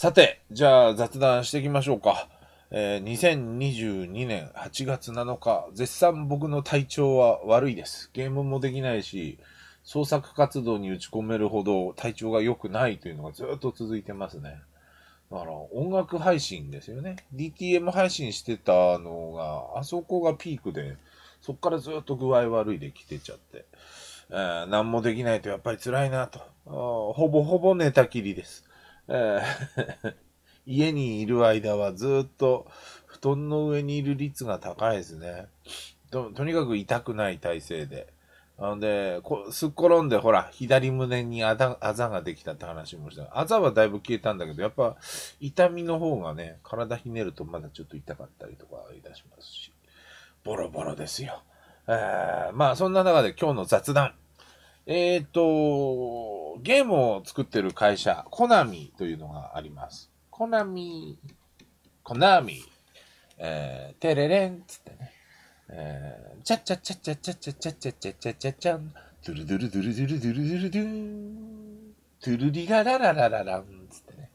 さて、じゃあ雑談していきましょうか。えー、2022年8月7日、絶賛僕の体調は悪いです。ゲームもできないし、創作活動に打ち込めるほど体調が良くないというのがずっと続いてますね。だから音楽配信ですよね。DTM 配信してたのが、あそこがピークで、そっからずっと具合悪いで来てちゃって、えー、何もできないとやっぱり辛いなと。ほぼほぼ寝たきりです。えー 家にいる間はずっと布団の上にいる率が高いですね。ととにかく痛くない体勢で。あので、こすっ転んで、ほら、左胸にあざあざができたって話もした。あざはだいぶ消えたんだけど、やっぱ痛みの方がね、体ひねるとまだちょっと痛かったりとかいたしますし、ボロボロですよ。えー、まあ、そんな中で今日の雑談。えっ、ー、と、ゲームを作ってる会社、コナミというのがあります。コナミ、コナミ、えー、テレレンつってね、えー、チャチャチャチャチャチャチャチャチャチャチャチャン、ドゥルドゥルドゥルドゥルドゥルドゥルドゥン、トゥルリラララララランつってね、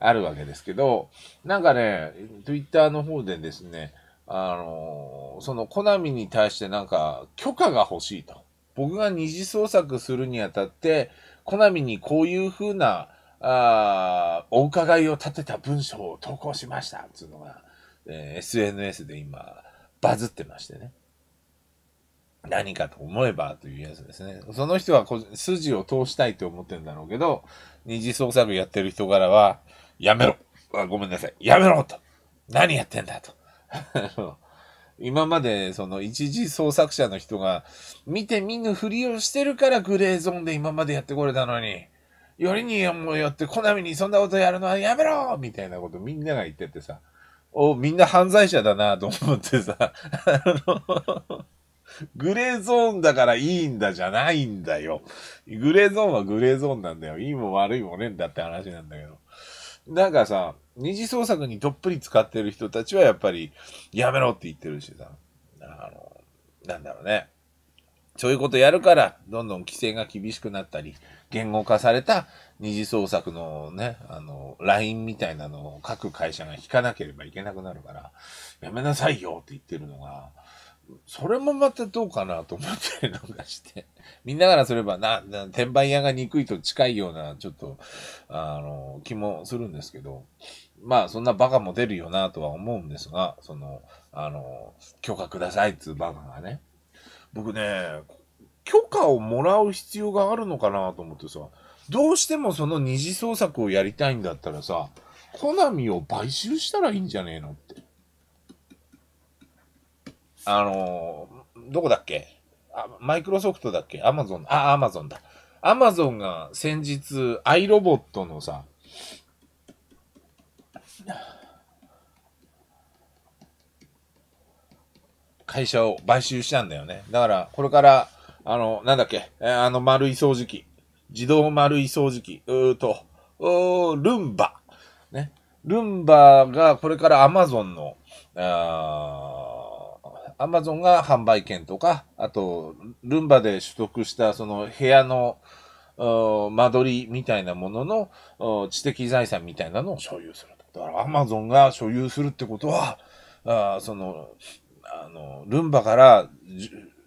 あるわけですけど、なんかね、Twitter の方でですね、あのー、そのコナミに対してなんか許可が欲しいと。僕が二次創作するにあたって、コナミにこういうふうな、あお伺いを立てた文章を投稿しました、つうのが、えー、SNS で今、バズってましてね。何かと思えばというやつですね。その人は筋を通したいと思ってるんだろうけど、二次創作やってる人からは、やめろあごめんなさい。やめろと何やってんだと。今までその一時創作者の人が見て見ぬふりをしてるからグレーゾーンで今までやってこれたのに、よりによってコナミにそんなことやるのはやめろみたいなことみんなが言っててさ、お、みんな犯罪者だなと思ってさ、あ のグレーゾーンだからいいんだじゃないんだよ。グレーゾーンはグレーゾーンなんだよ。いいも悪いもねんだって話なんだけど。なんかさ、二次創作にどっぷり使ってる人たちはやっぱり、やめろって言ってるしさ、あの、なんだろうね。そういうことやるから、どんどん規制が厳しくなったり、言語化された二次創作のね、あの、ラインみたいなのを各会社が引かなければいけなくなるから、やめなさいよって言ってるのが、それもまたどうかなと思ったりなんかして。み んなからすれば、な、な、転売屋が憎いと近いような、ちょっと、あの、気もするんですけど、まあ、そんなバカも出るよなとは思うんですが、その、あの、許可くださいっつうバカがね。僕ね、許可をもらう必要があるのかなと思ってさ、どうしてもその二次創作をやりたいんだったらさ、コナミを買収したらいいんじゃねえのって。あのー、どこだっけあマイクロソフトだっけアマゾン、あ、アマゾンだ。アマゾンが先日、アイロボットのさ、会社を買収したんだよね。だから、これから、あの、なんだっけ、えあの、丸い掃除機。自動丸い掃除機。うーと、うー、ルンバ。ね。ルンバが、これからアマゾンの、あアマゾンが販売権とか、あと、ルンバで取得したその部屋の間取りみたいなものの知的財産みたいなのを所有する。だからアマゾンが所有するってことは、あその、あの、ルンバから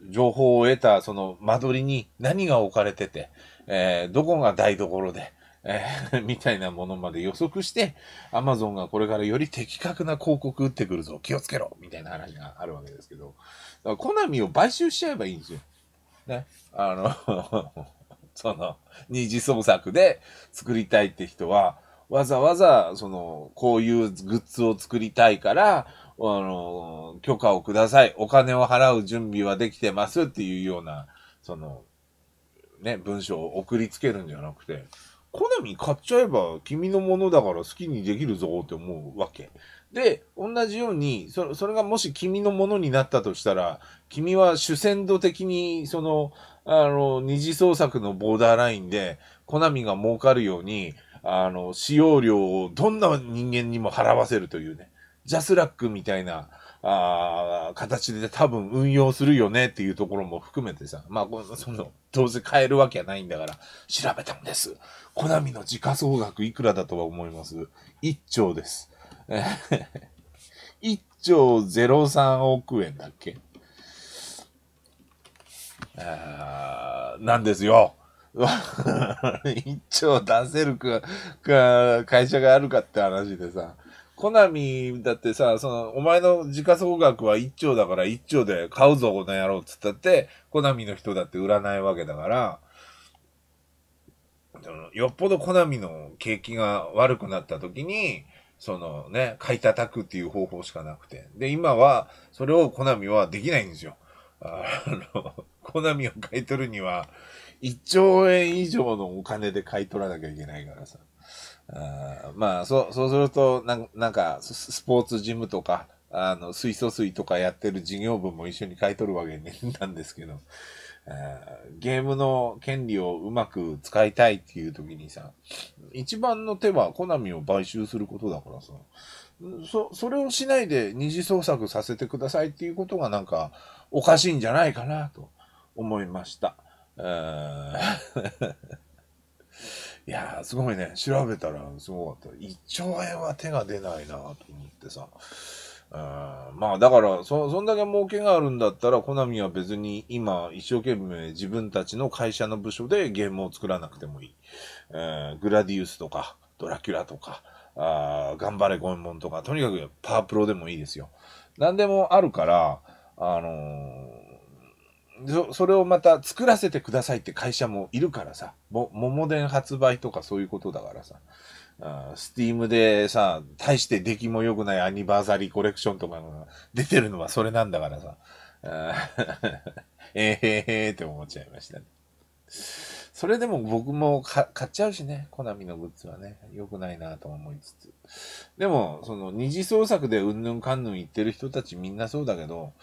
情報を得たその間取りに何が置かれてて、えー、どこが台所で、えー、みたいなものまで予測して、アマゾンがこれからより的確な広告打ってくるぞ、気をつけろみたいな話があるわけですけど、だからコナミを買収しちゃえばいいんですよ。ね。あの その、二次創作で作りたいって人は、わざわざ、その、こういうグッズを作りたいから、あの、許可をください。お金を払う準備はできてますっていうような、その、ね、文章を送りつけるんじゃなくて、コナミ買っちゃえば君のものだから好きにできるぞって思うわけ。で、同じように、そそれがもし君のものになったとしたら、君は主戦度的に、その、あの、二次創作のボーダーラインで、コナミが儲かるように、あの、使用料をどんな人間にも払わせるというね、ジャスラックみたいな、あ形で多分運用するよねっていうところも含めてさ、まあ、その、どうせ買えるわけはないんだから、調べたんです。コナミの時価総額いくらだとは思います ?1 兆です。1 兆03億円だっけあなんですよ。1 兆出せるか、会社があるかって話でさ。コナミだってさ、その、お前の時価総額は1兆だから1兆で買うぞ、この野郎っつったって、コナミの人だって売らないわけだから、よっぽどコナミの景気が悪くなった時に、そのね、買い叩くっていう方法しかなくて。で、今は、それをコナミはできないんですよ。あの、コナミを買い取るには、1兆円以上のお金で買い取らなきゃいけないからさ。あまあ、そう、そうすると、なんなんか、スポーツジムとか、あの、水素水とかやってる事業部も一緒に買い取るわけ なんですけど、ゲームの権利をうまく使いたいっていう時にさ、一番の手はコナミを買収することだからさ、そ、それをしないで二次創作させてくださいっていうことがなんかおかしいんじゃないかなと思いました。いやすごいね。調べたらすごかった。1兆円は手が出ないなと思ってさ。んまあだからそ、そんだけ儲けがあるんだったら、コナミは別に今一生懸命自分たちの会社の部署でゲームを作らなくてもいい。えー、グラディウスとか、ドラキュラとか、あ頑張れゴエモンとか、とにかくパワープロでもいいですよ。何でもあるから、あのーそそれをまた作らせてくださいって会社もいるからさ、も、桃電発売とかそういうことだからさ、スティームでさ、大して出来も良くないアニバーサリーコレクションとかが出てるのはそれなんだからさ、えー、へーへーって思っちゃいましたね。それでも僕も買っちゃうしね、コナミのグッズはね、良くないなと思いつつ。でも、その二次創作でうんぬんかんぬん言ってる人たちみんなそうだけど、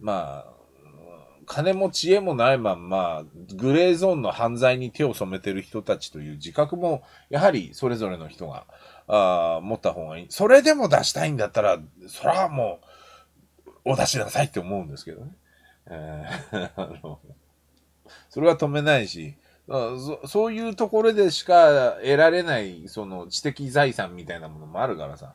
まあ、金も知恵もないまんま、グレーゾーンの犯罪に手を染めてる人たちという自覚も、やはりそれぞれの人が、あ持った方がいい。それでも出したいんだったら、そらもう、お出しなさいって思うんですけどね。えー、あのそれは止めないし、そそういうところでしか得られない、その知的財産みたいなものもあるからさ、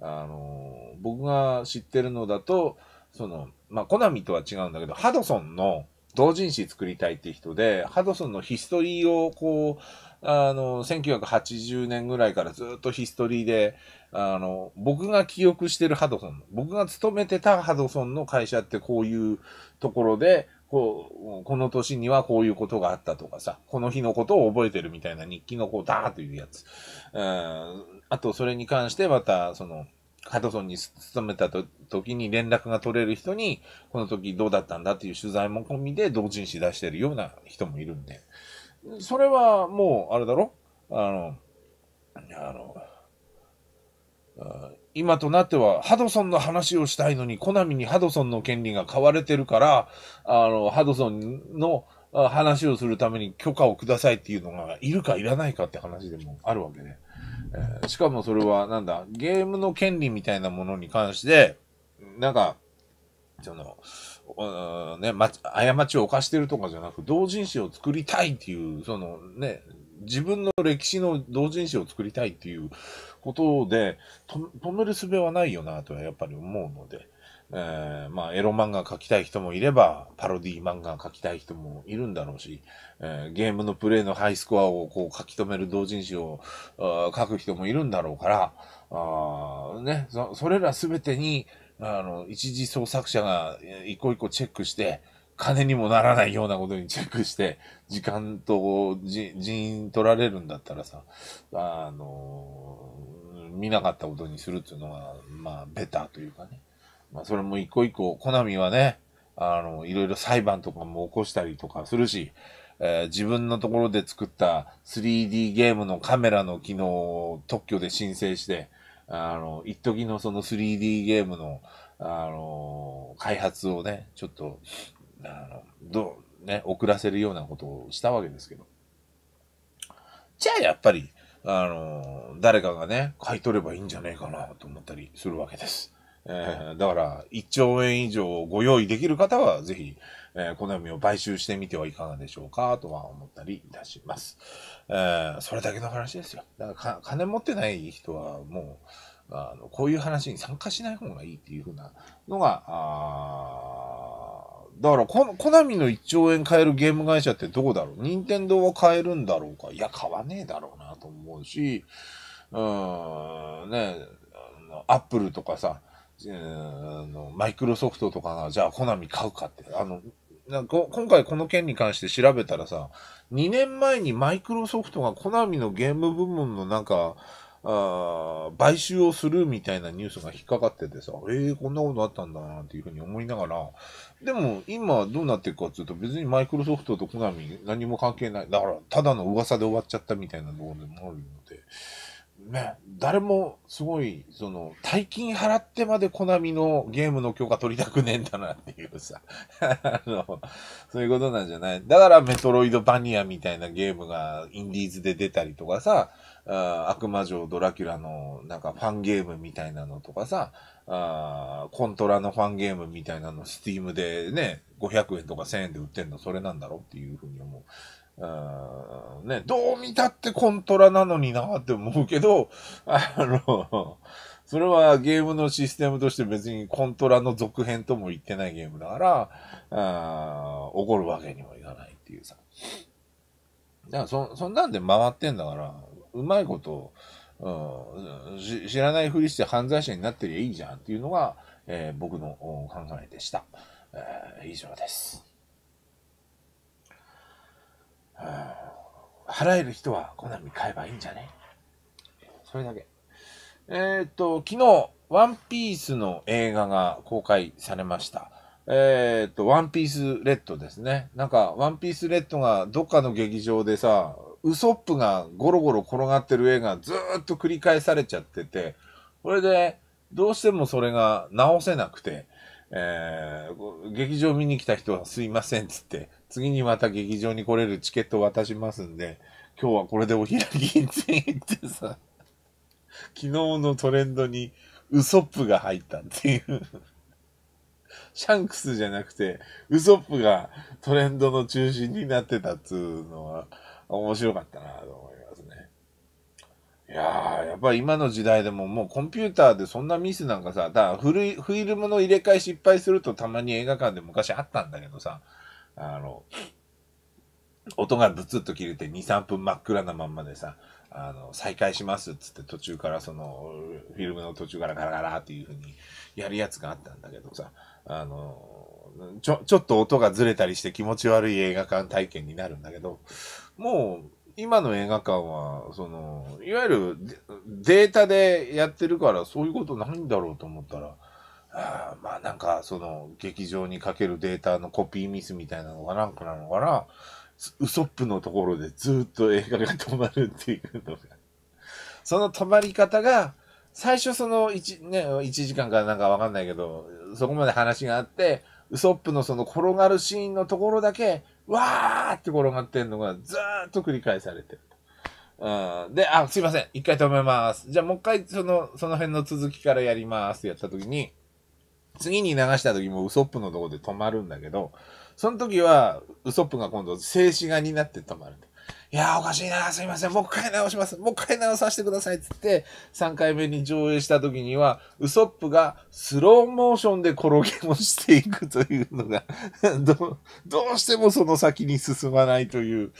あの、僕が知ってるのだと、その、まあ、コナミとは違うんだけど、ハドソンの同人誌作りたいって人で、ハドソンのヒストリーをこう、あの、1980年ぐらいからずっとヒストリーで、あの、僕が記憶してるハドソン、僕が勤めてたハドソンの会社ってこういうところで、こう、この年にはこういうことがあったとかさ、この日のことを覚えてるみたいな日記のこう、ダーというやつ。うん、あと、それに関してまた、その、ハドソンに勤めたと時に連絡が取れる人に、この時どうだったんだっていう取材も込みで同人誌出してるような人もいるんで、それはもう、あれだろあの、あの、今となっては、ハドソンの話をしたいのに、コナミにハドソンの権利が買われてるから、あの、ハドソンの話をするために許可をくださいっていうのが、いるかいらないかって話でもあるわけで、ね。えー、しかもそれは、なんだ、ゲームの権利みたいなものに関して、なんか、その、ね、ま、過ちを犯してるとかじゃなく、同人誌を作りたいっていう、そのね、自分の歴史の同人誌を作りたいっていうことで、止める術はないよなとはやっぱり思うので、えー、まあ、エロ漫画描きたい人もいれば、パロディ漫画描きたい人もいるんだろうし、えー、ゲームのプレイのハイスコアをこう書き留める同人誌を書く人もいるんだろうから、あね、そそれらすべてに、あの、一時創作者が一個一個チェックして、金にもならないようなことにチェックして、時間と人員取られるんだったらさ、あの、見なかったことにするっていうのが、まあ、ベターというかね。まあ、それも一個一個、コナミはね、あの、いろいろ裁判とかも起こしたりとかするし、えー、自分のところで作った 3D ゲームのカメラの機能を特許で申請して、あの、一時のその 3D ゲームの、あの、開発をね、ちょっと、あの、どう、ね、遅らせるようなことをしたわけですけど。じゃあやっぱり、あの、誰かがね、買い取ればいいんじゃねえかなと思ったりするわけです。えー、だから、1兆円以上ご用意できる方は、ぜひ、えー、この読みを買収してみてはいかがでしょうか、とは思ったりいたします。えー、それだけの話ですよ。だから金持ってない人は、もう、あの、こういう話に参加しない方がいいっていうふうなのが、あだからこ、コナミの1兆円買えるゲーム会社ってどこだろう任天堂は買えるんだろうかいや、買わねえだろうなと思うし、うーん、ね、アップルとかさ、あの、マイクロソフトとかが、じゃあコナミ買うかって、あの、なんか今回この件に関して調べたらさ、2年前にマイクロソフトがコナミのゲーム部門のなんか、あ買収をするみたいなニュースが引っかかっててさ、ええー、こんなことあったんだなっていうふうに思いながら、でも今どうなっていくかっていうと別にマイクロソフトとコナミ何も関係ない。だからただの噂で終わっちゃったみたいなところでもあるよ。ね、誰もすごい、その、大金払ってまでコナミのゲームの許可取りたくねえんだなっていうさ あの、そういうことなんじゃないだからメトロイドバニアみたいなゲームがインディーズで出たりとかさ、あ悪魔城ドラキュラのなんかファンゲームみたいなのとかさ、あコントラのファンゲームみたいなの、スティームでね、500円とか1000円で売ってんの、それなんだろうっていうふうに思う。うん、ね、どう見たってコントラなのになって思うけど、あの、それはゲームのシステムとして別にコントラの続編とも言ってないゲームだから、あ怒るわけにもいかないっていうさ。だからそ、そんなんで回ってんだから、うまいこと、うん、知らないふりして犯罪者になってりゃいいじゃんっていうのが、えー、僕の考えでした。えー、以上です。払える人はコナミ買えばいいんじゃねそれだけ。えー、っと、昨日、ワンピースの映画が公開されました。えー、っと、ワンピースレッドですね。なんか、ワンピースレッドがどっかの劇場でさ、ウソップがゴロゴロ転がってる映画ずーっと繰り返されちゃってて、それで、どうしてもそれが直せなくて、えー、劇場見に来た人はすいませんっつって、次にまた劇場に来れるチケット渡しますんで、今日はこれでお開きって言ってさ、昨日のトレンドにウソップが入ったっていう。シャンクスじゃなくて、ウソップがトレンドの中心になってたっつうのは面白かったなと思いますね。いややっぱり今の時代でももうコンピューターでそんなミスなんかさ、だから古いフィルムの入れ替え失敗するとたまに映画館で昔あったんだけどさ、あの、音がブツッと切れて2、3分真っ暗なまんまでさ、あの、再開しますっつって途中からその、フィルムの途中からガラガラっていう風にやるやつがあったんだけどさ、あの、ちょ、ちょっと音がずれたりして気持ち悪い映画館体験になるんだけど、もう、今の映画館は、その、いわゆるデータでやってるから、そういうことないんだろうと思ったら、あまあなんかその劇場にかけるデータのコピーミスみたいなのがなんかなのかな、ウソップのところでずっと映画が止まるっていうのが その止まり方が、最初その1、ね、1時間かなんかわかんないけど、そこまで話があって、ウソップのその転がるシーンのところだけ、わーって転がってんのがずーっと繰り返されてる。うん、で、あ、すいません。一回止めます。じゃあもう一回その、その辺の続きからやりますってやった時に、次に流した時もウソップのとこで止まるんだけど、その時は、ウソップが今度、静止画になって止まる。いやー、おかしいなすいません。もう一回直します。もう一回直させてください。っつって、3回目に上映した時には、ウソップがスローモーションで転げもしていくというのが ど、どうしてもその先に進まないという、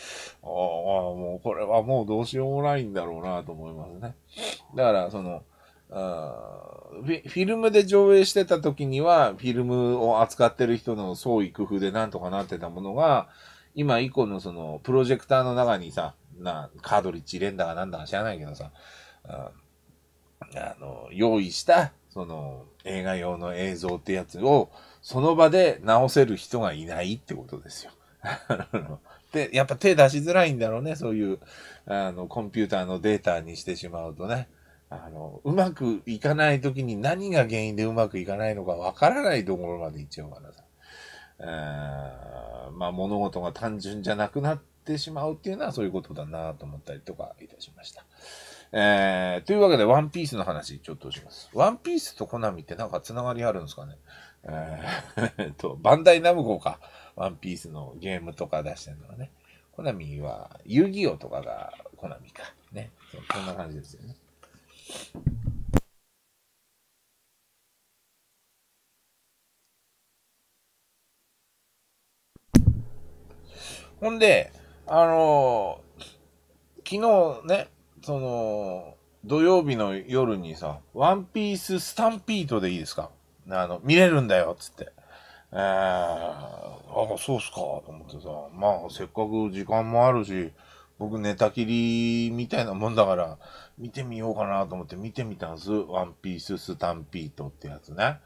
ああ、もうこれはもうどうしようもないんだろうなと思いますね。だから、その、フィルムで上映してた時には、フィルムを扱ってる人の創意工夫でなんとかなってたものが、今以降のその、プロジェクターの中にさ、な、カードリッジレンダーが何だか知らないけどさ、あの、用意した、その、映画用の映像ってやつを、その場で直せる人がいないってことですよ。で、やっぱ手出しづらいんだろうね、そういう、あの、コンピューターのデータにしてしまうとね。あの、うまくいかないときに何が原因でうまくいかないのかわからないところまで行っちゃうからさ。まあ物事が単純じゃなくなってしまうっていうのはそういうことだなと思ったりとかいたしました。えー、というわけでワンピースの話ちょっとします。ワンピースとコナミってなんかつながりあるんですかねえー、と、バンダイナムコか。ワンピースのゲームとか出してるのはね。コナミは遊戯王とかがコナミか。ね。そんな感じですよね。ほんで、あのー、昨日ね、その、土曜日の夜にさ、ワンピーススタンピートでいいですかあの、見れるんだよ、つって。えー、あ、そうっすか、と思ってさ、まあ、せっかく時間もあるし、僕寝たきりみたいなもんだから、見てみようかなと思って見てみたんです。ワンピーススタンピートってやつね。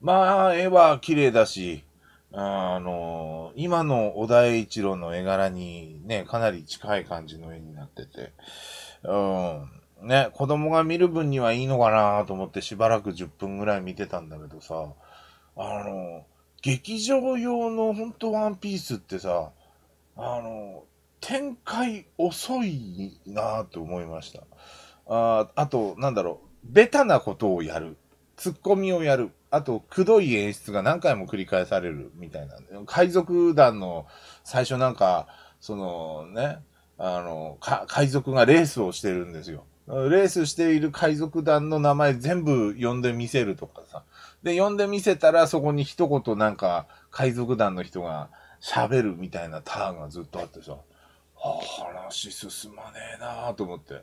まあ、絵は綺麗だし、あの、今の小田栄一郎の絵柄にね、かなり近い感じの絵になってて、うん、ね、子供が見る分にはいいのかなと思ってしばらく10分ぐらい見てたんだけどさ、あの、劇場用のほんとワンピースってさ、あの、展開遅いなと思いました。ああと、なんだろう、ベタなことをやる。ツッコミをやる。あと、くどい演出が何回も繰り返されるみたいな。海賊団の最初なんか、そのね、あの、海賊がレースをしてるんですよ。レースしている海賊団の名前全部呼んでみせるとかさ。で、呼んでみせたらそこに一言なんか海賊団の人が喋るみたいなターンがずっとあってさ。話進まねえなと思って。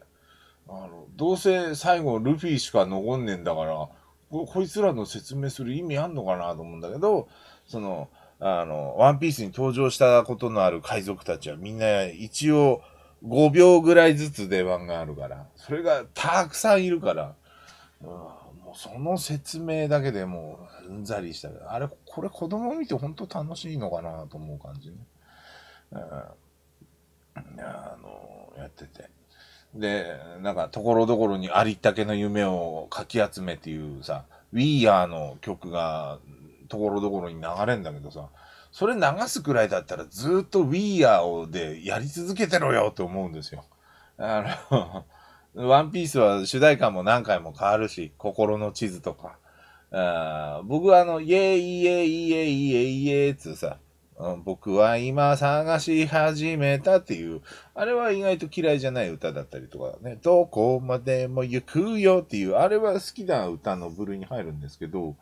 あの、どうせ最後ルフィしか残んねえんだから、ここいつらの説明する意味あんのかなと思うんだけど、その、あの、ワンピースに登場したことのある海賊たちはみんな一応5秒ぐらいずつ出番があるから、それがたくさんいるから、うん、もうその説明だけでもううんざりしたあれ、これ子供見て本当楽しいのかなと思う感じね。うんあの、やってて。で、なんか、ところどころにありったけの夢をかき集めっていうさ、We Are の曲が、ところどころに流れんだけどさ、それ流すくらいだったらずっと We Are をでやり続けてろよって思うんですよ。あの ワンピースは主題歌も何回も変わるし、心の地図とか。あ僕はあの、イエイイエイイエイイエイイエイつうさ、僕は今探し始めたっていう、あれは意外と嫌いじゃない歌だったりとかね、どこまでも行くよっていう、あれは好きな歌の部類に入るんですけど、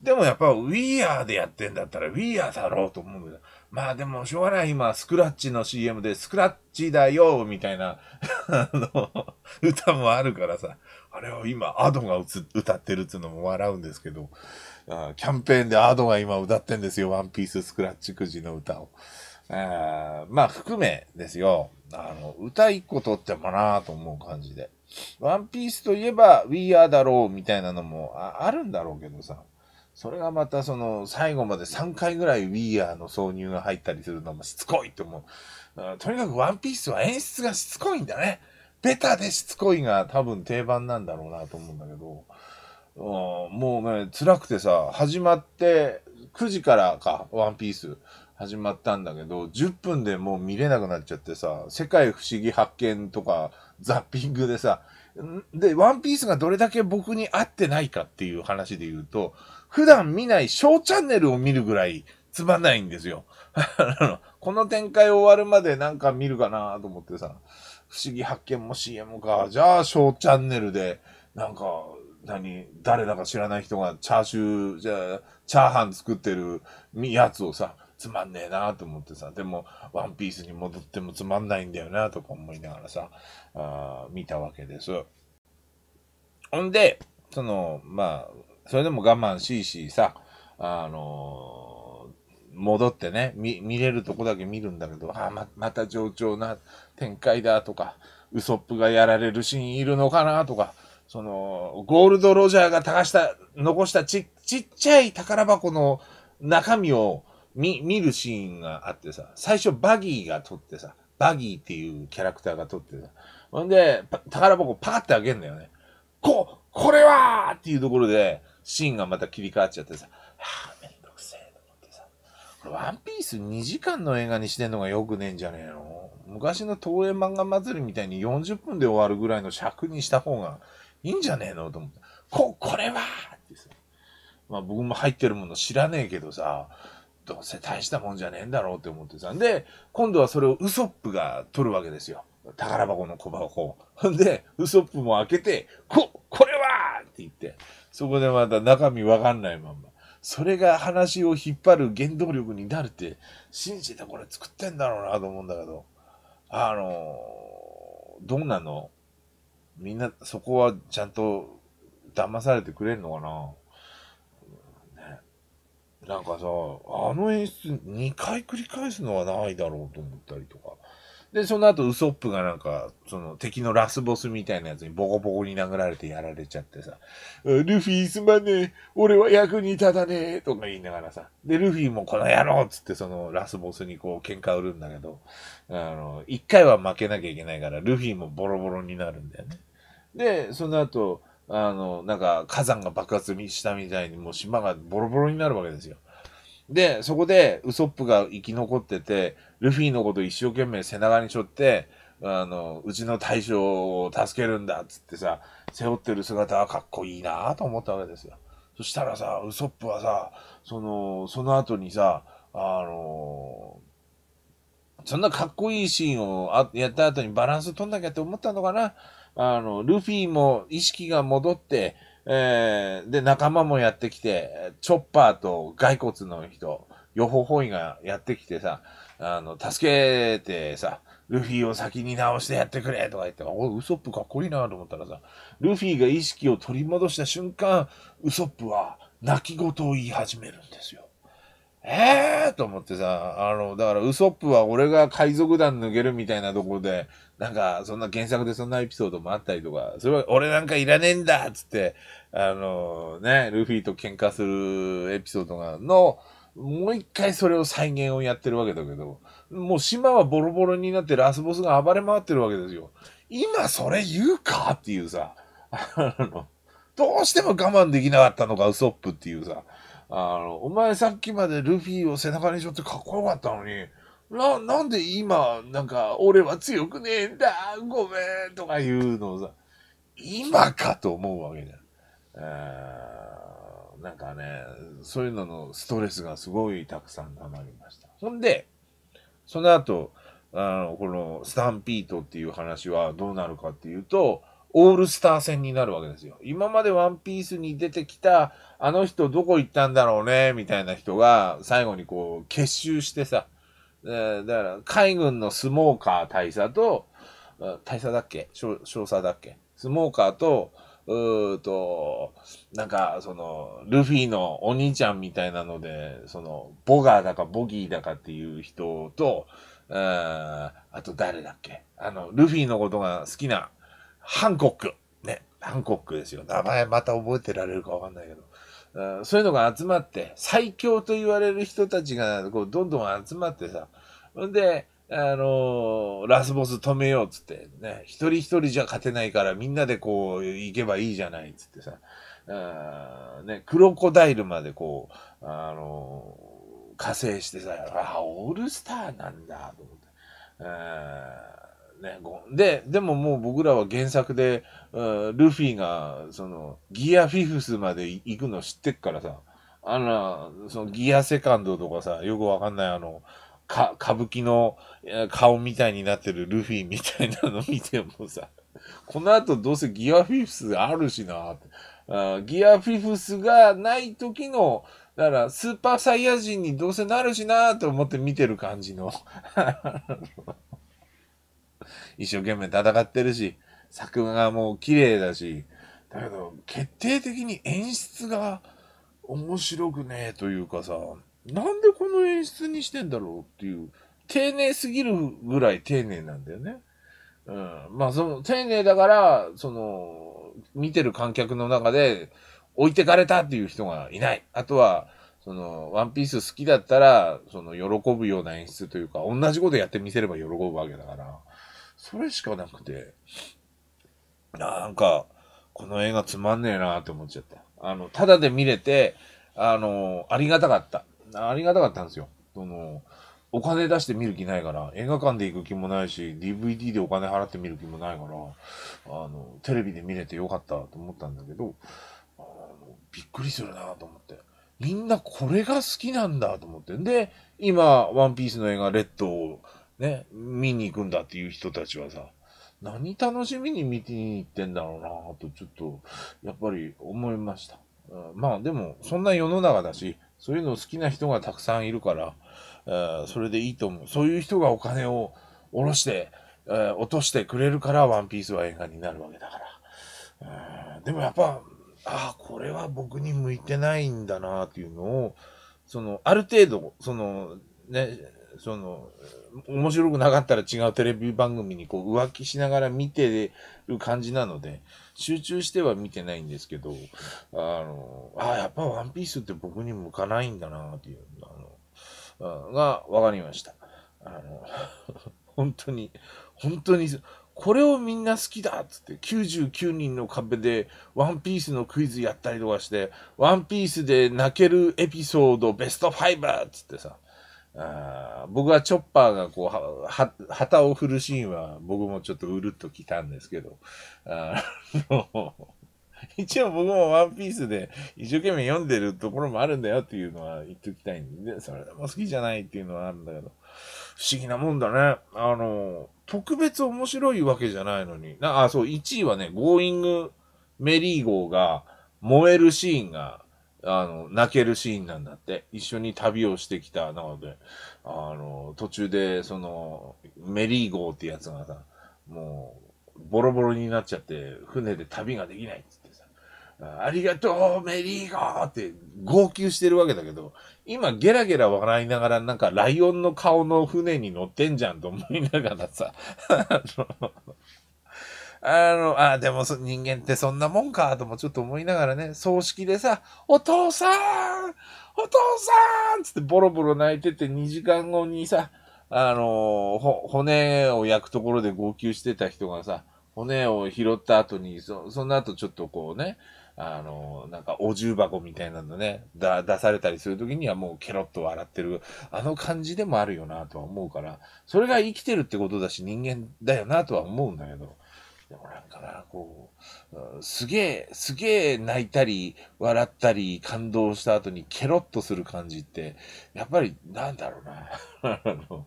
でもやっぱ We Are でやってんだったら We Are だろうと思うんだけど、まあでもしょうがない今スクラッチの CM でスクラッチだよみたいな あの、歌もあるからさ、あれを今アドが歌ってるっていうのも笑うんですけど、あキャンペーンでアードが今歌ってんですよ。ワンピーススクラッチくじの歌を。あまあ、含めですよ。あの、歌一個取ってもなぁと思う感じで。ワンピースといえば We Are だろうみたいなのもあるんだろうけどさ。それがまたその最後まで3回ぐらい We Are の挿入が入ったりするのもしつこいと思う。とにかくワンピースは演出がしつこいんだね。ベタでしつこいが多分定番なんだろうなと思うんだけど。うん、もうね、辛くてさ、始まって、9時からか、ワンピース始まったんだけど、10分でもう見れなくなっちゃってさ、世界不思議発見とか、ザッピングでさ、で、ワンピースがどれだけ僕に合ってないかっていう話で言うと、普段見ない小チャンネルを見るぐらいつまんないんですよ。この展開終わるまでなんか見るかなと思ってさ、不思議発見も CM か、じゃあ小チャンネルで、なんか、何、誰だか知らない人がチャーシュー、じゃチャーハン作ってるやつをさ、つまんねえなと思ってさ、でも、ワンピースに戻ってもつまんないんだよなとか思いながらさ、あ見たわけです。ほんで、その、まあ、それでも我慢しいしさ、あのー、戻ってね見、見れるとこだけ見るんだけど、ああ、ま、また上長な展開だとか、ウソップがやられるシーンいるのかなとか、その、ゴールド・ロジャーが探した、残したち、ちっちゃい宝箱の中身を見、見るシーンがあってさ、最初バギーが撮ってさ、バギーっていうキャラクターが撮ってさ、ほんで、宝箱パーって開けんだよね。こ、これはーっていうところで、シーンがまた切り替わっちゃってさ、はぁ、めんどくせえと思ってさ、これワンピース2時間の映画にしてんのがよくねえんじゃねえの昔の東映漫画祭りみたいに40分で終わるぐらいの尺にした方がいいんじゃねえのと思って。こ、これはってさ。まあ僕も入ってるもの知らねえけどさ、どうせ大したもんじゃねえんだろうって思ってさ。んで、今度はそれをウソップが取るわけですよ。宝箱の小箱を。んで、ウソップも開けて、こ、これはって言って、そこでまた中身わかんないまんま。それが話を引っ張る原動力になるって、信じてこれ作ってんだろうなと思うんだけど、あのー、どんなのみんなそこはちゃんと騙されてくれるのかな、ね、なんかさ、あの演出2回繰り返すのはないだろうと思ったりとか。で、その後ウソップがなんか、その敵のラスボスみたいなやつにボコボコに殴られてやられちゃってさ、ルフィすまねえ、俺は役に立たねえとか言いながらさ、で、ルフィもこの野郎っつってそのラスボスにこう喧嘩売るんだけど、あの、一回は負けなきゃいけないから、ルフィもボロボロになるんだよね。で、その後、あの、なんか火山が爆発したみたいに、もう島がボロボロになるわけですよ。で、そこでウソップが生き残ってて、ルフィのこと一生懸命背中に背負って、あの、うちの大将を助けるんだっつってさ、背負ってる姿はかっこいいなと思ったわけですよ。そしたらさ、ウソップはさ、その、その後にさ、あのそんなかっこいいシーンをやった後にバランス取んなきゃって思ったのかなあの、ルフィも意識が戻って、えー、で、仲間もやってきて、チョッパーと骸骨の人、予報法位がやってきてさ、あの、助けてさ、ルフィを先に直してやってくれとか言って、おウソップかっこいいなと思ったらさ、ルフィが意識を取り戻した瞬間、ウソップは泣き言を言い始めるんですよ。ええー、と思ってさ、あの、だからウソップは俺が海賊団抜けるみたいなところで、なんか、そんな原作でそんなエピソードもあったりとか、それは俺なんかいらねえんだっつって、あのね、ルフィと喧嘩するエピソードが、の、もう一回それを再現をやってるわけだけど、もう島はボロボロになってラスボスが暴れ回ってるわけですよ。今それ言うかっていうさ、あの、どうしても我慢できなかったのがウソップっていうさ、あの、お前さっきまでルフィを背中にしょってかっこよかったのに、な、なんで今、なんか、俺は強くねえんだ、ごめん、とか言うのをさ、今かと思うわけじゃん。なんかね、そういうののストレスがすごいたくさん溜まりました。ほんで、その後、あの、このスタンピートっていう話はどうなるかっていうと、オールスター戦になるわけですよ。今までワンピースに出てきた、あの人どこ行ったんだろうね、みたいな人が、最後にこう、結集してさ、えだから、海軍のスモーカー大佐と、大佐だっけ少佐だっけスモーカーと、うーと、なんか、その、ルフィのお兄ちゃんみたいなので、その、ボガーだかボギーだかっていう人と、あと誰だっけあの、ルフィのことが好きな、ハンコック。ね、ハンコックですよ。名前また覚えてられるかわかんないけど。うん、そういうのが集まって、最強と言われる人たちが、こう、どんどん集まってさ、ほんで、あのー、ラスボス止めようっつってね、一人一人じゃ勝てないからみんなでこう行けばいいじゃないっつってさ、ね、クロコダイルまでこう、あのー、加勢してさ、あ、オールスターなんだと思って、ね、で、でももう僕らは原作で、うん、ルフィが、その、ギアフィフスまで行くの知ってっからさ、あの、そのギアセカンドとかさ、よくわかんないあの、か、歌舞伎の顔みたいになってるルフィみたいなの 見てもさ、この後どうせギアフィフスあるしなあギアフィフスがない時の、だから、スーパーサイヤ人にどうせなるしなと思って見てる感じの 一生懸命戦ってるし、作画がもう綺麗だし、だけど、決定的に演出が面白くねえというかさ、なんでこの演出にしてんだろうっていう、丁寧すぎるぐらい丁寧なんだよね。うん。まあ、その、丁寧だから、その、見てる観客の中で、置いてかれたっていう人がいない。あとは、その、ワンピース好きだったら、その、喜ぶような演出というか、同じことやってみせれば喜ぶわけだから。それしかなくて、なんか、この映画つまんねえなって思っちゃった。あの、ただで見れて、あの、ありがたかった。ありがたかったんですよ。その、お金出して見る気ないから、映画館で行く気もないし、DVD でお金払って見る気もないから、あの、テレビで見れてよかったと思ったんだけど、あのびっくりするなと思って。みんなこれが好きなんだと思って。で、今、ワンピースの映画、レッドを、ね、見に行くんだっていう人たちはさ、何楽しみに見に行ってんだろうなと、ちょっと、やっぱり思いました。まあでも、そんな世の中だし、そういうの好きな人がたくさんいるから、えー、それでいいと思う。そういう人がお金を下ろして、えー、落としてくれるから、ワンピースは映画になるわけだから。でもやっぱ、ああ、これは僕に向いてないんだなっていうのを、その、ある程度、その、ね、その、面白くなかったら違うテレビ番組にこう浮気しながら見てる感じなので、集中しては見てないんですけど、あの、あやっぱワンピースって僕に向かないんだなっていう、あの、が分かりました。あの、本当に、本当に、これをみんな好きだっつって、99人の壁でワンピースのクイズやったりとかして、ワンピースで泣けるエピソードベスト5っつってさ、あ僕はチョッパーがこう、は、旗を振るシーンは僕もちょっとうるっときたんですけど、あの、一応僕もワンピースで一生懸命読んでるところもあるんだよっていうのは言っておきたいんで、それでも好きじゃないっていうのはあるんだけど、不思議なもんだね。あの、特別面白いわけじゃないのに、なあ、そう、1位はね、ゴーイングメリーゴーが燃えるシーンがあの、泣けるシーンなんだって。一緒に旅をしてきた中で、あの、途中で、その、メリーゴーってやつがさ、もう、ボロボロになっちゃって、船で旅ができないっ言ってさ、ありがとう、メリーゴーって、号泣してるわけだけど、今、ゲラゲラ笑いながら、なんか、ライオンの顔の船に乗ってんじゃんと思いながらさ、あの、あ、でも人間ってそんなもんか、ともちょっと思いながらね、葬式でさ、お父さんお父さんつってボロボロ泣いてて2時間後にさ、あの、骨を焼くところで号泣してた人がさ、骨を拾った後に、そその後ちょっとこうね、あの、なんか、お重箱みたいなのね、だ、出されたりするときにはもうケロッと笑ってる、あの感じでもあるよなとは思うから、それが生きてるってことだし人間だよなとは思うんだけど、でもなんかな、こう、すげえ、すげえ泣いたり、笑ったり、感動した後にケロッとする感じって、やっぱりなんだろうな。あの、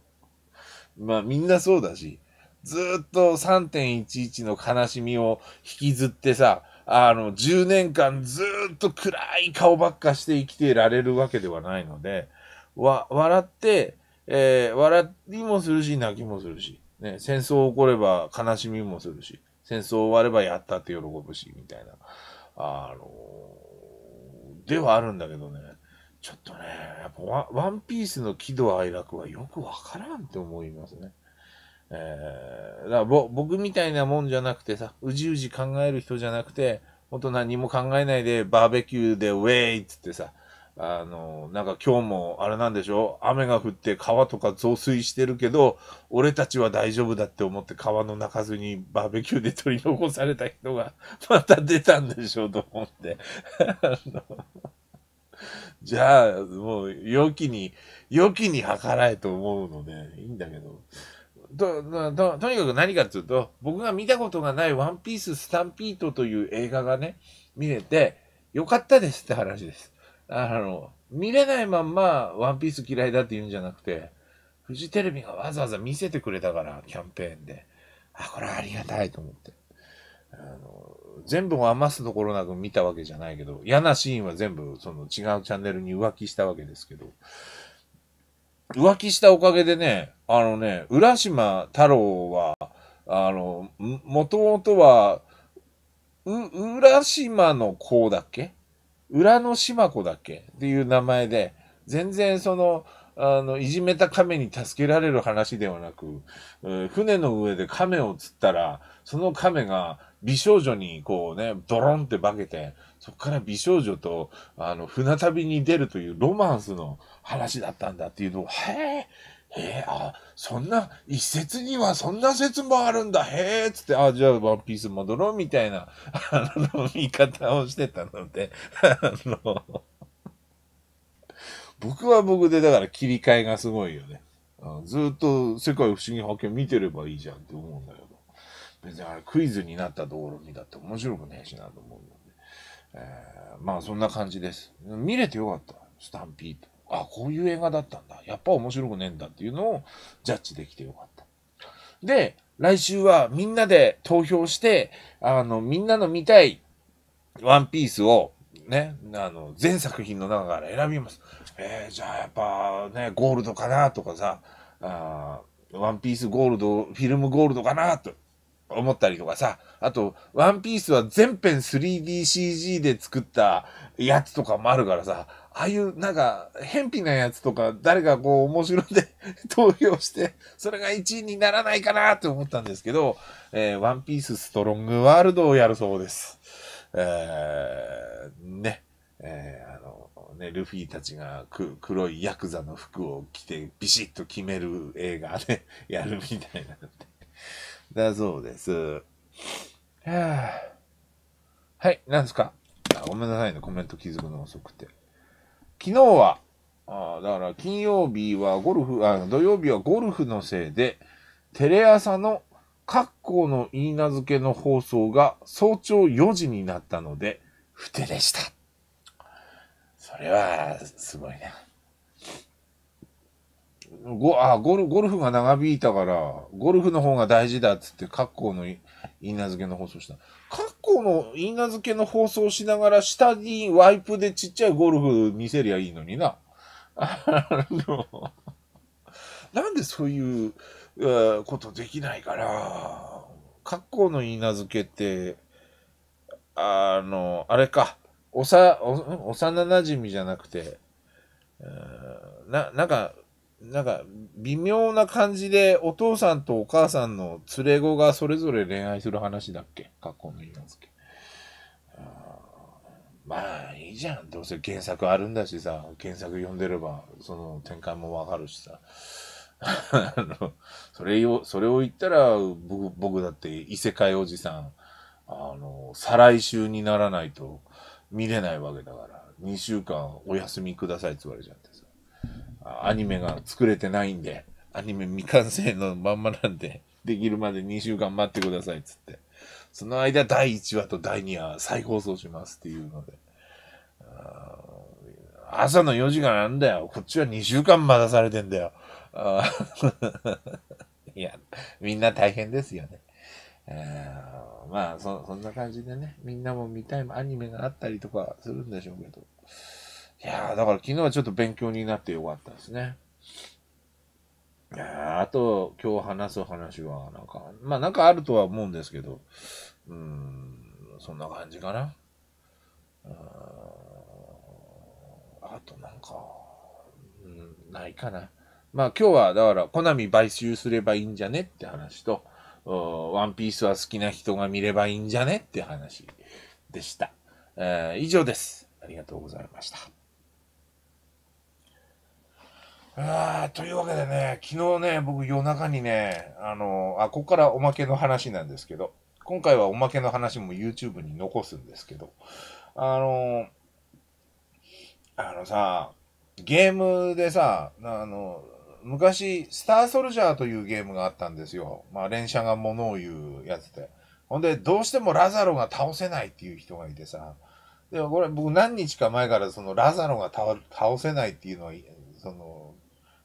まあみんなそうだし、ずっと3.11の悲しみを引きずってさ、あの、10年間ずっと暗い顔ばっかして生きてられるわけではないので、わ、笑って、えー、笑いもするし、泣きもするし、ね、戦争起これば悲しみもするし、戦争終わればやったって喜ぶし、みたいな。あのではあるんだけどね。ちょっとね、やっぱワワンピースの喜怒哀楽はよくわからんって思いますね。えー、だからぼ僕みたいなもんじゃなくてさ、うじうじ考える人じゃなくて、ほんと何も考えないでバーベキューでウェイっつってさ、あの、なんか今日もあれなんでしょ雨が降って川とか増水してるけど、俺たちは大丈夫だって思って川の中かずにバーベキューで取り残された人が また出たんでしょうと思って。じゃあ、もう、良きに、良きに計らえと思うので、いいんだけど。と、と、とにかく何かっていうと、僕が見たことがないワンピーススタンピートという映画がね、見れて、よかったですって話です。あの、見れないまんま、ワンピース嫌いだって言うんじゃなくて、フジテレビがわざわざ見せてくれたから、キャンペーンで。あ、これはありがたいと思って。あの、全部を余すところなく見たわけじゃないけど、嫌なシーンは全部、その違うチャンネルに浮気したわけですけど、浮気したおかげでね、あのね、浦島太郎は、あの、もともとは、う、浦島の子だっけ裏の島子だっけっていう名前で、全然その、あの、いじめた亀に助けられる話ではなく、船の上で亀を釣ったら、その亀が美少女にこうね、ドロンって化けて、そこから美少女と、あの、船旅に出るというロマンスの話だったんだっていうのを、へえ、へえ、あ、そんな、一説にはそんな説もあるんだ、へえ、つって、あ、じゃあワンピース戻ろう、みたいな、あの、見方をしてたので、あの、僕は僕で、だから切り替えがすごいよね。ずっと世界不思議発見見てればいいじゃんって思うんだけど、別にあれクイズになったところにだって面白くねえしなと思うので、えー、まあそんな感じです。見れてよかった、スタンピート。あ、こういう映画だったんだ。やっぱ面白くねえんだっていうのをジャッジできてよかった。で、来週はみんなで投票して、あの、みんなの見たいワンピースをね、あの、全作品の中から選びます。えー、じゃあやっぱね、ゴールドかなとかさ、あワンピースゴールド、フィルムゴールドかなと思ったりとかさ、あと、ワンピースは全編 3DCG で作ったやつとかもあるからさ、ああいうなんか、偏僻なやつとか、誰かこう面白で 投票して、それが1位にならないかなって思ったんですけど、えー、ワンピースストロングワールドをやるそうです。えー、ね、えー、あの、ね、ルフィたちがく黒いヤクザの服を着てビシッと決める映画で、ね、やるみたいなんで。だそうです。は はい、なんですかあごめんなさいね、コメント気づくの遅くて。昨日は、あだから金曜日はゴルフ、あ、土曜日はゴルフのせいで、テレ朝の格好の言い名付けの放送が早朝4時になったので、不手でした。それは、すごいな。ゴあゴルゴルフが長引いたから、ゴルフの方が大事だっつって、格好のいいなずけの放送した。過去のいいなずけの放送しながら、下にワイプでちっちゃいゴルフ見せりゃいいのにな。なんでそういうことできないから、過去のいいなずけって、あの、あれか、おさ、お幼馴染じゃなくて、な、なんか、なんか、微妙な感じで、お父さんとお母さんの連れ子がそれぞれ恋愛する話だっけ過去の今付け。まあ、いいじゃん。どうせ原作あるんだしさ、原作読んでれば、その展開もわかるしさ。あの、それを、それを言ったら、僕、僕だって異世界おじさん、あの、再来週にならないと見れないわけだから、2週間お休みくださいって言われちゃってさ。アニメが作れてないんで、アニメ未完成のまんまなんで、できるまで2週間待ってください、つって。その間、第1話と第2話再放送しますっていうので。朝の4時間なんだよ。こっちは2週間待たされてんだよ。いや、みんな大変ですよね。まあそ、そんな感じでね、みんなも見たいアニメがあったりとかするんでしょうけど。いやー、だから昨日はちょっと勉強になってよかったですね。いやあと、今日話す話は、なんか、まあなんかあるとは思うんですけど、うん、そんな感じかな。あとなんか、うん、ないかな。まあ今日は、だから、コナミ買収すればいいんじゃねって話と、ワンピースは好きな人が見ればいいんじゃねって話でした。えー、以上です。ありがとうございました。あというわけでね、昨日ね、僕夜中にね、あの、あ、ここからおまけの話なんですけど、今回はおまけの話も YouTube に残すんですけど、あの、あのさ、ゲームでさ、あの、昔、スターソルジャーというゲームがあったんですよ。まあ、連射が物を言うやつで。ほんで、どうしてもラザロが倒せないっていう人がいてさ、でもこれ僕何日か前からそのラザロが倒せないっていうのは、その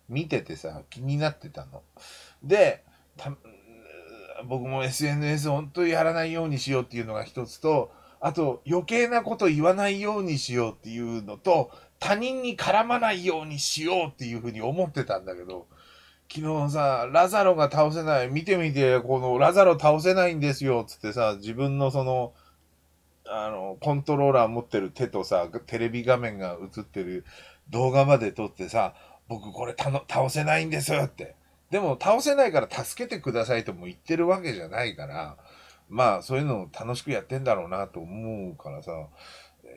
見ててさ、気になってたの。で、僕も SNS 本当にやらないようにしようっていうのが一つと、あと余計なこと言わないようにしようっていうのと、他人に絡まないようにしようっていうふうに思ってたんだけど、昨日さ、ラザロが倒せない、見てみて、このラザロ倒せないんですよ、つってさ、自分のその、あの、コントローラー持ってる手とさ、テレビ画面が映ってる動画まで撮ってさ、僕これ倒せないんですって。でも倒せないから助けてくださいとも言ってるわけじゃないから、まあそういうのを楽しくやってんだろうなと思うからさ、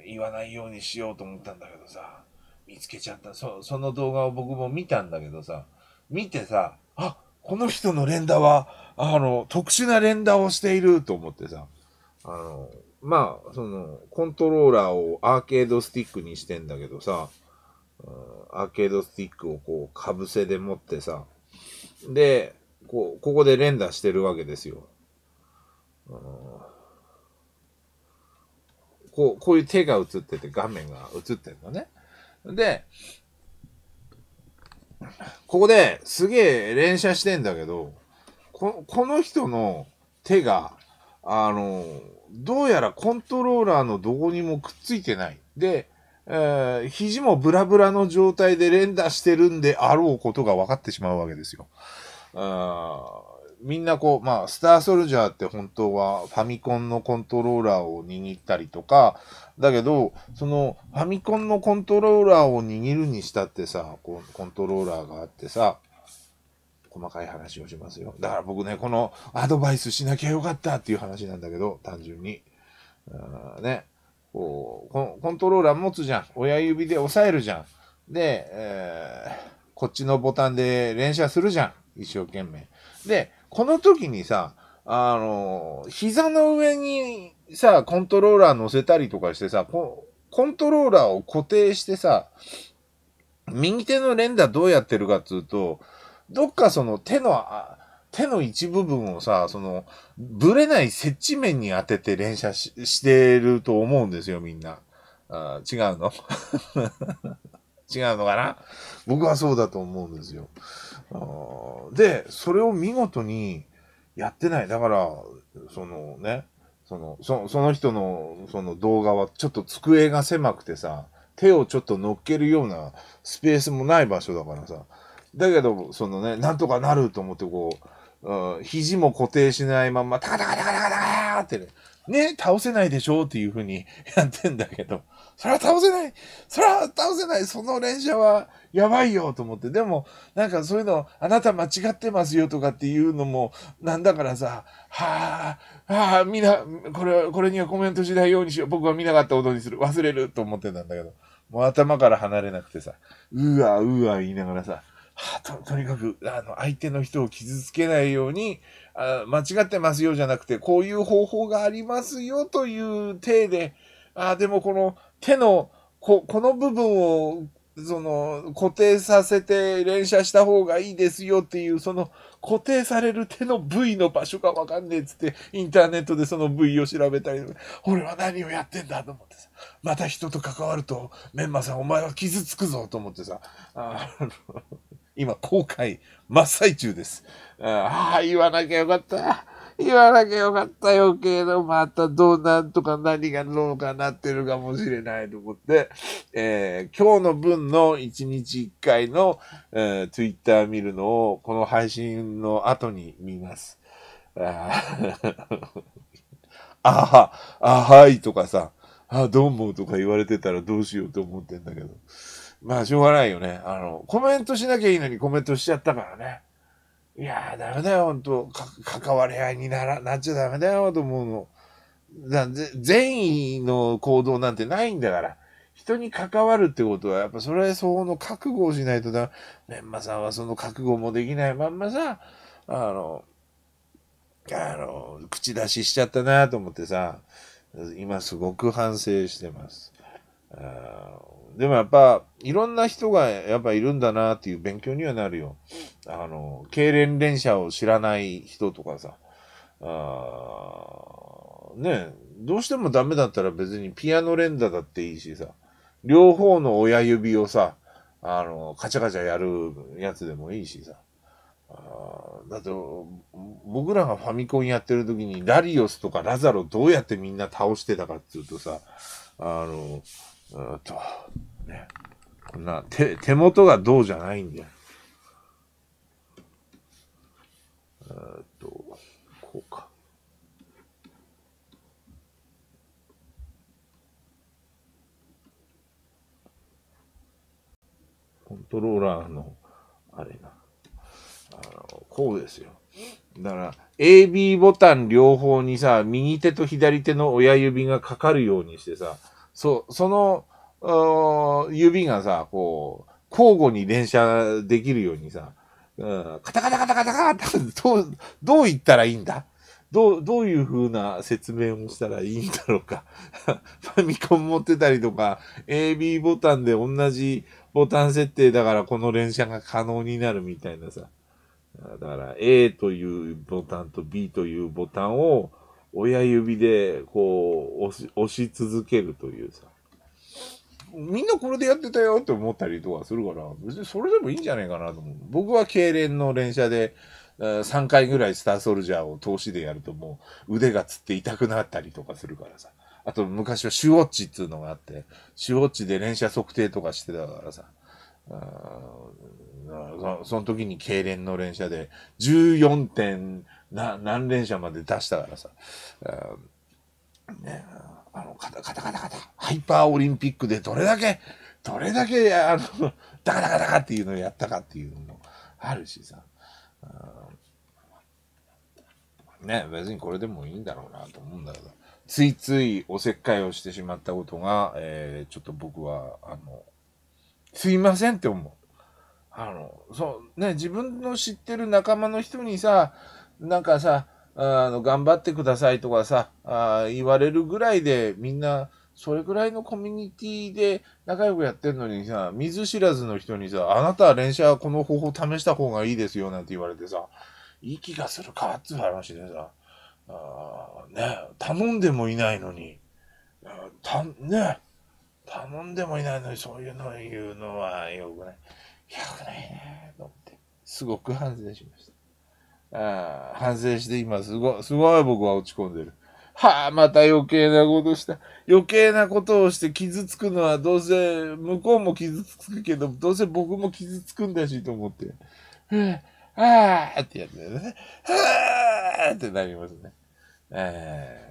言わないようにしようと思ったんだけどさ、見つけちゃった。そその動画を僕も見たんだけどさ、見てさ、あこの人の連打は、あの、特殊な連打をしていると思ってさ、あの、まあ、その、コントローラーをアーケードスティックにしてんだけどさ、アーケードスティックをこう、かぶせで持ってさ、で、こう、ここで連打してるわけですよ。こう、こういう手が映ってて、画面が映ってるのね。で、ここですげえ連射してんだけど、ここの人の手が、あの、どうやらコントローラーのどこにもくっついてない。で、えー、肘もブラブラの状態で連打してるんであろうことが分かってしまうわけですよ。ん、みんなこう、まあ、スターソルジャーって本当はファミコンのコントローラーを握ったりとか、だけど、そのファミコンのコントローラーを握るにしたってさ、こうコントローラーがあってさ、細かい話をしますよ。だから僕ね、このアドバイスしなきゃよかったっていう話なんだけど、単純に。ね。こうコ、ントローラー持つじゃん。親指で押さえるじゃん。で、えー、こっちのボタンで連射するじゃん。一生懸命。で、この時にさ、あの、膝の上にさ、コントローラー乗せたりとかしてさ、コントローラーを固定してさ、右手の連打どうやってるかっつうと、どっかその手の、あ手の一部分をさ、その、ぶれない接地面に当てて連射ししてると思うんですよ、みんな。あ違うの 違うのかな僕はそうだと思うんですよ。で、それを見事にやってない。だから、そのね、その、そその人の、その動画はちょっと机が狭くてさ、手をちょっと乗っけるようなスペースもない場所だからさ、だけど、そのね、なんとかなると思ってこう、うん、肘も固定しないまま、タカタカタカタカタカってね、ね、倒せないでしょっていうふうにやってんだけど、それは倒せないそれは倒せないその連射はやばいよと思って。でも、なんかそういうの、あなた間違ってますよとかっていうのも、なんだからさ、はあ、はあ、みな、これ、これにはコメントしないようにしよう。僕は見なかったことにする。忘れると思ってたんだけど、もう頭から離れなくてさ、うわ、うわ言いながらさ、ととにかくあの相手の人を傷つけないようにあ間違ってますよじゃなくてこういう方法がありますよという体であでもこの手のここの部分をその固定させて連射した方がいいですよっていうその固定される手の部位の場所がわかんねえっつってインターネットでその部位を調べたり俺は何をやってんだと思ってさまた人と関わるとメンマさんお前は傷つくぞと思ってさあ今、後悔真っ最中です。ああ、言わなきゃよかった。言わなきゃよかった余計ど、またどうなんとか何がどうかなってるかもしれないと思って、えー、今日の分の1日1回の、えー、Twitter 見るのをこの配信の後に見ます。あ あは、あはいとかさ、あどうもとか言われてたらどうしようと思ってんだけど。まあ、しょうがないよね。あの、コメントしなきゃいいのにコメントしちゃったからね。いやー、ダメだよ、本当か、関わり合いになら、なっちゃダメだよ、と思うの。だ善意の行動なんてないんだから。人に関わるってことは、やっぱそれ相応の覚悟をしないとだ。メンマさんはその覚悟もできないまんまさ、あの、あの、口出ししちゃったなと思ってさ、今すごく反省してます。あでもやっぱ、いろんな人がやっぱいるんだなっていう勉強にはなるよ。あの、痙攣連射を知らない人とかさ、あねどうしてもダメだったら別にピアノ連打だっていいしさ、両方の親指をさ、あの、カチャカチャやるやつでもいいしさ。あだって僕らがファミコンやってる時にラリオスとかラザロどうやってみんな倒してたかっていうとさ、あの、と、ね。こんな、手、手元がどうじゃないんだよ。えっと、こうか。コントローラーの、あれな。あの、こうですよ。だから、AB ボタン両方にさ、右手と左手の親指がかかるようにしてさ、そう、その指がさ、こう、交互に連射できるようにさ、うん、カタカタカタカタカタ、どう、どう言ったらいいんだどう、どういう風な説明をしたらいいんだろうか。ファミコン持ってたりとか、AB ボタンで同じボタン設定だからこの連射が可能になるみたいなさ。だから A というボタンと B というボタンを親指でこう押し続けるというさ。みんなこれでやってたよって思ったりとかするから、別にそれでもいいんじゃないかなと思う。僕は痙攣の連射で、3回ぐらいスターソルジャーを投資でやるともう腕がつって痛くなったりとかするからさ。あと昔はシュウォッチっていうのがあって、シュウォッチで連射測定とかしてたからさ。そその時に痙攣の連射で14点何連射まで出したからさ。ねあの、カタカタカタカタ、ハイパーオリンピックでどれだけ、どれだけ、あの、ダカダカダカっていうのをやったかっていうのあるしさ、うん、ね、別にこれでもいいんだろうなと思うんだけど、ついついおせっかいをしてしまったことが、えー、ちょっと僕は、あの、すいませんって思う。あの、そう、ね、自分の知ってる仲間の人にさ、なんかさ、あの、頑張ってくださいとかさ、あ言われるぐらいで、みんな、それぐらいのコミュニティで仲良くやってんのにさ、見ず知らずの人にさ、あなたは連射この方法試した方がいいですよなんて言われてさ、いい気がするかっつう話でさ、あね、頼んでもいないのに、た、ね、頼んでもいないのにそういうのを言うのは良くない。良くないね、と思って、すごく反省しました。あ反省して今すご、い、すごい僕は落ち込んでる。はあ、また余計なことした。余計なことをして傷つくのはどうせ、向こうも傷つくけど、どうせ僕も傷つくんだしと思って。はああ、ってやつだよね。はあってなりますね。え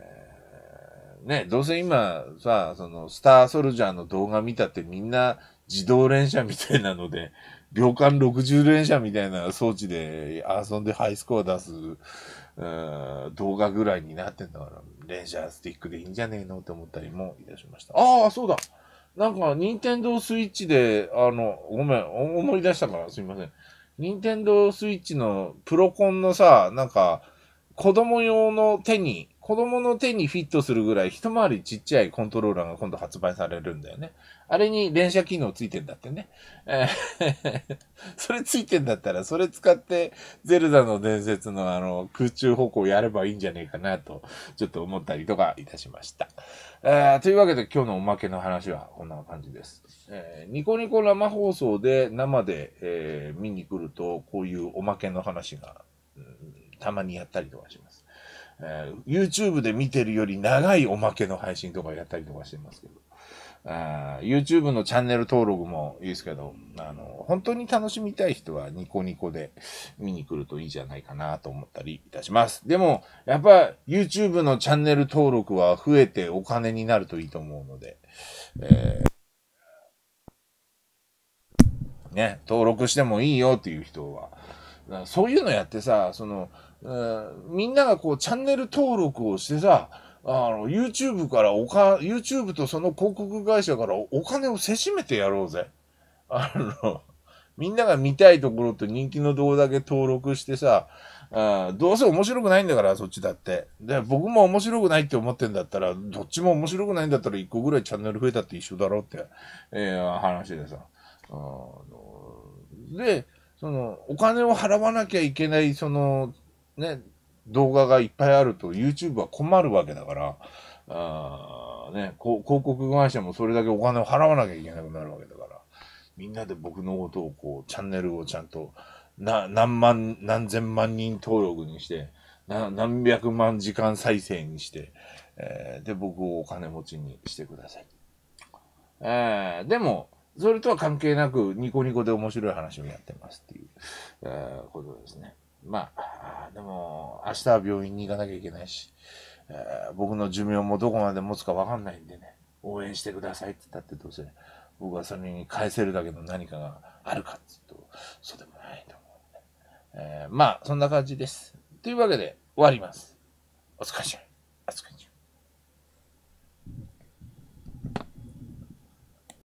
ね、どうせ今さ、そのスターソルジャーの動画見たってみんな自動連射みたいなので、秒間60連射みたいな装置で遊んでハイスコア出す、動画ぐらいになってんだから、連射スティックでいいんじゃねえのって思ったりもいたしました。ああ、そうだなんか、ニンテンドースイッチで、あの、ごめん、思い出したからすいません。ニンテンドースイッチのプロコンのさ、なんか、子供用の手に、子供の手にフィットするぐらい一回りちっちゃいコントローラーが今度発売されるんだよね。あれに連射機能ついてんだってね。えー それついてんだったら、それ使ってゼルダの伝説のあの空中歩行やればいいんじゃねえかなと、ちょっと思ったりとかいたしました。えー、というわけで今日のおまけの話はこんな感じです。えー、ニコニコ生放送で生で、えー、見に来るとこういうおまけの話が、うん、たまにやったりとかします。えー、YouTube で見てるより長いおまけの配信とかやったりとかしてますけど、あ YouTube のチャンネル登録もいいですけど、あの、本当に楽しみたい人はニコニコで見に来るといいじゃないかなと思ったりいたします。でも、やっぱ YouTube のチャンネル登録は増えてお金になるといいと思うので、えーね、登録してもいいよっていう人は。そういうのやってさ、その、うん、みんながこうチャンネル登録をしてさ、あの、YouTube からおか、YouTube とその広告会社からお金をせしめてやろうぜ。あの、みんなが見たいところと人気の動画だけ登録してさ、あどうせ面白くないんだから、そっちだって。で、僕も面白くないって思ってんだったら、どっちも面白くないんだったら一個ぐらいチャンネル増えたって一緒だろって、えー、話でさ。で、その、お金を払わなきゃいけない、その、ね、動画がいっぱいあると YouTube は困るわけだから、あね、広告会社もそれだけお金を払わなきゃいけなくなるわけだから、みんなで僕のことをこう、チャンネルをちゃんと、な、何万、何千万人登録にして、な何百万時間再生にして、えー、で、僕をお金持ちにしてください。えー、でも、それとは関係なく、ニコニコで面白い話をやってますっていう、えー、ことですね。まあ、でも、明日は病院に行かなきゃいけないし、えー、僕の寿命もどこまで持つかわかんないんでね、応援してくださいって言ったってどうせ、僕はそれに返せるだけの何かがあるかって言うと、そうでもないと思うんで、えー、まあ、そんな感じです。というわけで、終わります。お疲れ様。お疲れ様。